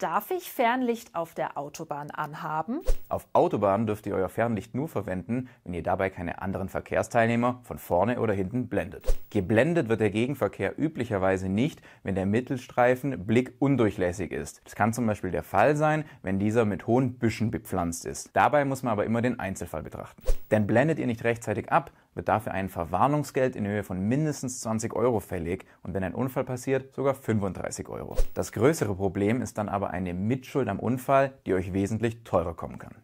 Darf ich Fernlicht auf der Autobahn anhaben? Auf Autobahnen dürft ihr euer Fernlicht nur verwenden, wenn ihr dabei keine anderen Verkehrsteilnehmer von vorne oder hinten blendet. Geblendet wird der Gegenverkehr üblicherweise nicht, wenn der Mittelstreifen blickundurchlässig ist. Das kann zum Beispiel der Fall sein, wenn dieser mit hohen Büschen bepflanzt ist. Dabei muss man aber immer den Einzelfall betrachten. Denn blendet ihr nicht rechtzeitig ab, wird dafür ein Verwarnungsgeld in Höhe von mindestens 20 Euro fällig und wenn ein Unfall passiert, sogar 35 Euro. Das größere Problem ist dann aber eine Mitschuld am Unfall, die euch wesentlich teurer kommen kann.